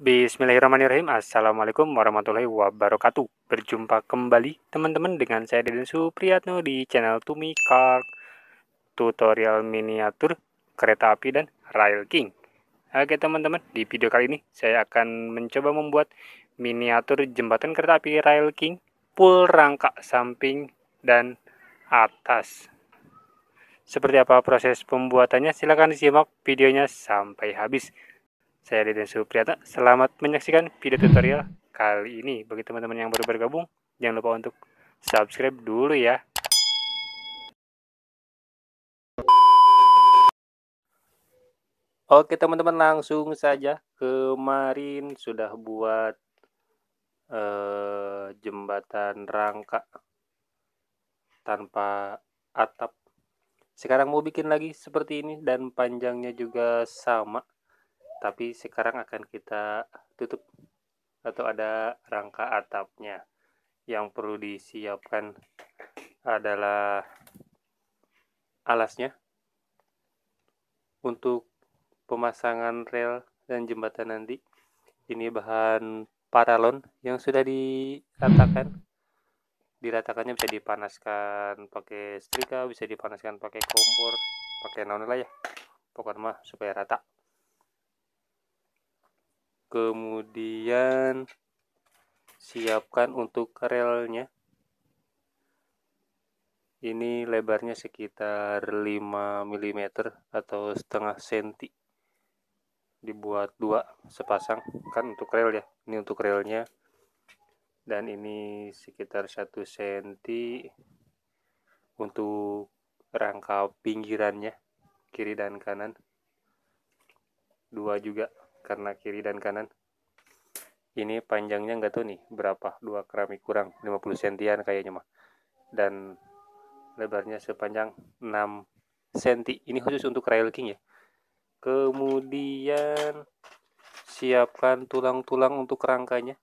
Bismillahirrahmanirrahim. Assalamualaikum warahmatullahi wabarakatuh. Berjumpa kembali teman-teman dengan saya Deden Supriyatno di channel Tumi Car Tutorial Miniatur Kereta Api dan Rail King. Oke teman-teman, di video kali ini saya akan mencoba membuat miniatur jembatan kereta api Rail King full rangka samping dan atas. Seperti apa proses pembuatannya? Silahkan disimak videonya sampai habis. Saya Deden Supriyata. Selamat menyaksikan video tutorial kali ini. Bagi teman-teman yang baru bergabung, jangan lupa untuk subscribe dulu ya. Oke teman-teman langsung saja. Kemarin sudah buat eh, jembatan rangka tanpa atap. Sekarang mau bikin lagi seperti ini dan panjangnya juga sama tapi sekarang akan kita tutup atau ada rangka atapnya yang perlu disiapkan adalah alasnya untuk pemasangan rel dan jembatan nanti ini bahan paralon yang sudah diratakan diratakannya bisa dipanaskan pakai setrika bisa dipanaskan pakai kompor pakai naon lah ya pokoknya mah supaya rata kemudian siapkan untuk relnya ini lebarnya sekitar 5 mm atau setengah senti dibuat dua sepasang kan untuk rel ya ini untuk relnya dan ini sekitar satu senti untuk rangka pinggirannya kiri dan kanan dua juga karena kiri dan kanan ini panjangnya nggak tahu nih berapa dua keramik kurang 50 sentian kayaknya mah dan lebarnya sepanjang 6 senti ini khusus untuk rail king ya kemudian siapkan tulang-tulang untuk rangkanya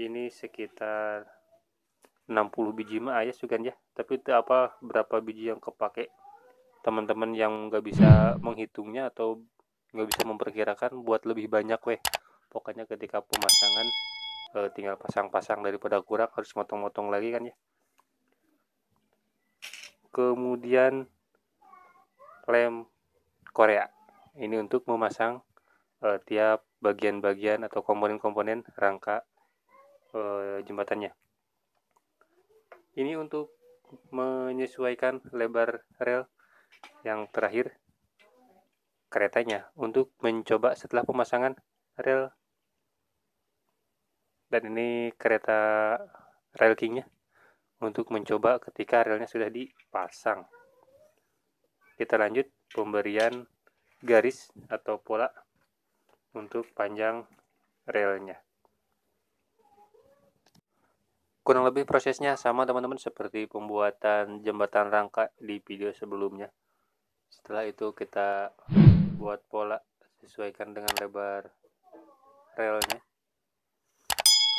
ini sekitar 60 biji mah ayah sugan ya tapi itu apa berapa biji yang kepake teman-teman yang nggak bisa menghitungnya atau nggak bisa memperkirakan buat lebih banyak weh pokoknya ketika pemasangan e, tinggal pasang-pasang daripada kurang harus motong-motong lagi kan ya kemudian lem Korea ini untuk memasang e, tiap bagian-bagian atau komponen-komponen rangka e, jembatannya ini untuk menyesuaikan lebar rel yang terakhir keretanya untuk mencoba setelah pemasangan rel dan ini kereta rail kingnya untuk mencoba ketika relnya sudah dipasang kita lanjut pemberian garis atau pola untuk panjang relnya kurang lebih prosesnya sama teman-teman seperti pembuatan jembatan rangka di video sebelumnya setelah itu kita buat pola sesuaikan dengan lebar relnya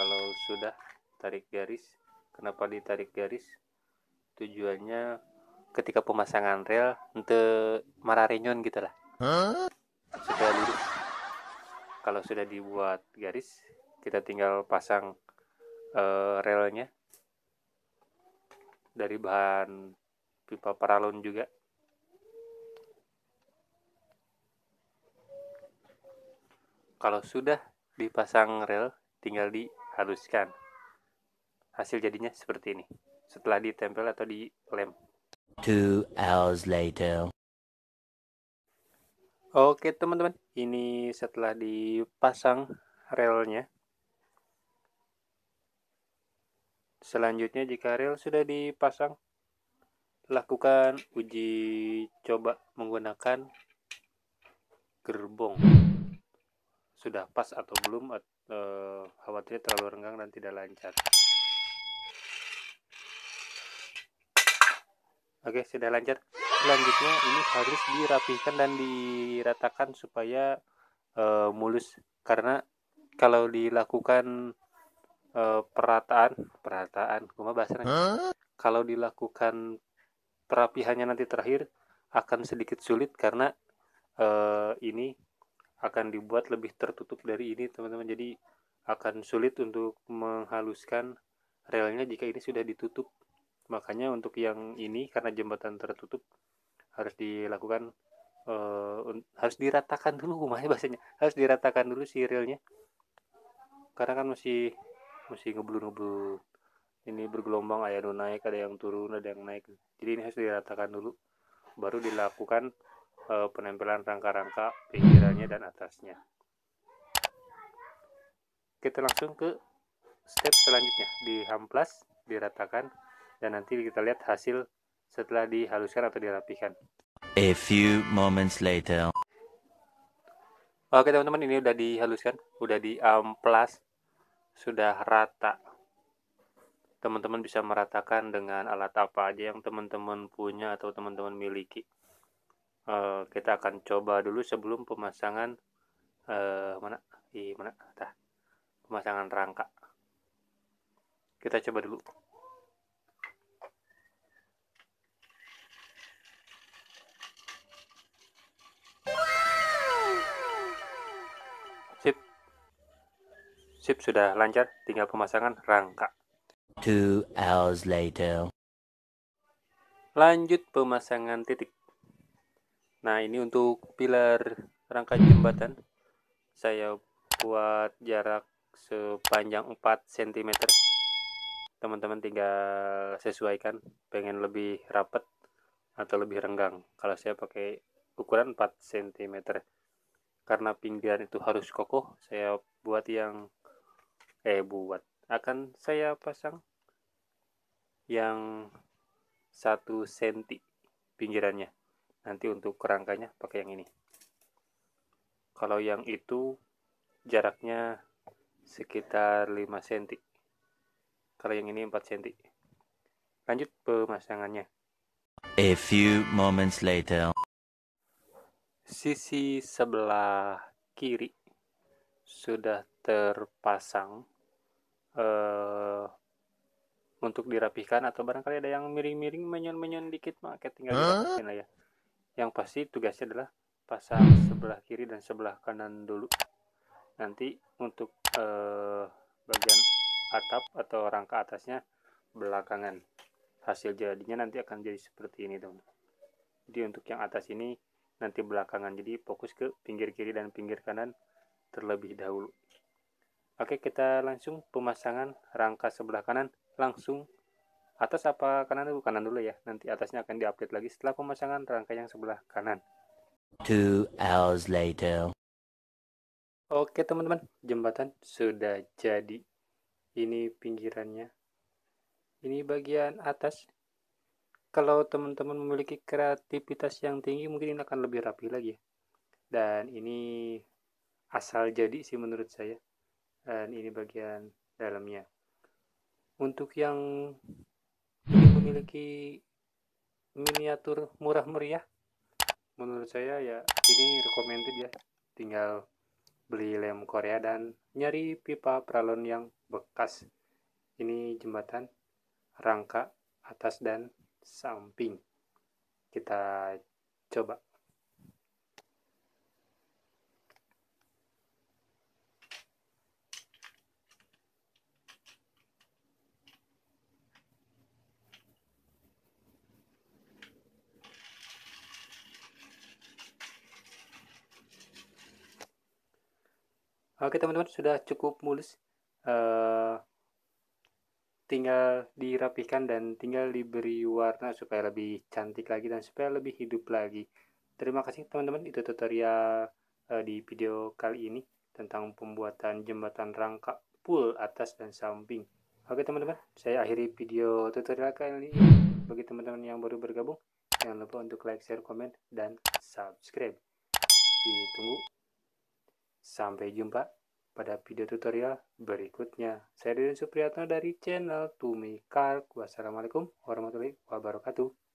kalau sudah tarik garis kenapa ditarik garis tujuannya ketika pemasangan rel untuk mararenyon gitu lah supaya lurus kalau sudah dibuat garis kita tinggal pasang uh, relnya dari bahan pipa paralon juga kalau sudah dipasang rel tinggal dihaluskan hasil jadinya seperti ini setelah ditempel atau dilem two hours later Oke teman-teman, ini setelah dipasang relnya. Selanjutnya jika rel sudah dipasang, lakukan uji coba menggunakan gerbong sudah pas atau belum atau eh, khawatirnya terlalu renggang dan tidak lancar oke sudah lancar selanjutnya ini harus dirapihkan dan diratakan supaya uh, mulus karena kalau dilakukan uh, perataan perataan kuma bahasanya huh? kalau dilakukan perapihannya nanti terakhir akan sedikit sulit karena uh, ini akan dibuat lebih tertutup dari ini teman-teman jadi akan sulit untuk menghaluskan relnya jika ini sudah ditutup makanya untuk yang ini karena jembatan tertutup harus dilakukan eh, harus diratakan dulu rumahnya bahasanya harus diratakan dulu si relnya karena kan masih masih ngeblur-ngeblur ini bergelombang ada yang naik ada yang turun ada yang naik jadi ini harus diratakan dulu baru dilakukan Eh, penempelan rangka-rangka pinggirannya dan atasnya kita langsung ke step selanjutnya di hamplas, diratakan dan nanti kita lihat hasil setelah dihaluskan atau dirapikan a few moments later Oke teman-teman ini udah dihaluskan, udah di amplas, sudah rata. Teman-teman bisa meratakan dengan alat apa aja yang teman-teman punya atau teman-teman miliki. Eh, kita akan coba dulu sebelum pemasangan uh, mana di mana tah pemasangan rangka kita coba dulu sip sip sudah lancar tinggal pemasangan rangka two hours later lanjut pemasangan titik Nah, ini untuk pilar rangka jembatan. Saya buat jarak sepanjang 4 cm. Teman-teman tinggal sesuaikan pengen lebih rapat atau lebih renggang. Kalau saya pakai ukuran 4 cm. Karena pinggiran itu harus kokoh, saya buat yang eh buat akan saya pasang yang satu senti pinggirannya nanti untuk kerangkanya pakai yang ini kalau yang itu jaraknya sekitar 5 cm kalau yang ini 4 cm lanjut pemasangannya a few moments later sisi sebelah kiri sudah terpasang uh, untuk dirapihkan atau barangkali ada yang miring-miring menyon-menyon dikit maka tinggal dirapihin lah ya yang pasti tugasnya adalah pasang sebelah kiri dan sebelah kanan dulu nanti untuk eh, bagian atap atau rangka atasnya belakangan hasil jadinya nanti akan jadi seperti ini teman jadi untuk yang atas ini nanti belakangan jadi fokus ke pinggir kiri dan pinggir kanan terlebih dahulu oke kita langsung pemasangan rangka sebelah kanan langsung Atas apa kanan dulu? Kanan dulu ya. Nanti atasnya akan diupdate lagi setelah pemasangan rangka yang sebelah kanan. Two hours later. Oke teman-teman, jembatan sudah jadi. Ini pinggirannya. Ini bagian atas. Kalau teman-teman memiliki kreativitas yang tinggi, mungkin ini akan lebih rapi lagi ya. Dan ini asal jadi sih menurut saya. Dan ini bagian dalamnya. Untuk yang memiliki miniatur murah meriah menurut saya ya ini recommended ya tinggal beli lem Korea dan nyari pipa pralon yang bekas ini jembatan rangka atas dan samping kita coba Oke teman-teman sudah cukup mulus. Uh, tinggal dirapihkan dan tinggal diberi warna supaya lebih cantik lagi dan supaya lebih hidup lagi. Terima kasih teman-teman itu tutorial uh, di video kali ini tentang pembuatan jembatan rangka pool atas dan samping. Oke teman-teman, saya akhiri video tutorial kali ini. Bagi teman-teman yang baru bergabung, jangan lupa untuk like, share, komen, dan subscribe. Ditunggu. Sampai jumpa pada video tutorial berikutnya. Saya Deden Supriyatno dari channel Tumi Kark. Wassalamualaikum warahmatullahi wabarakatuh.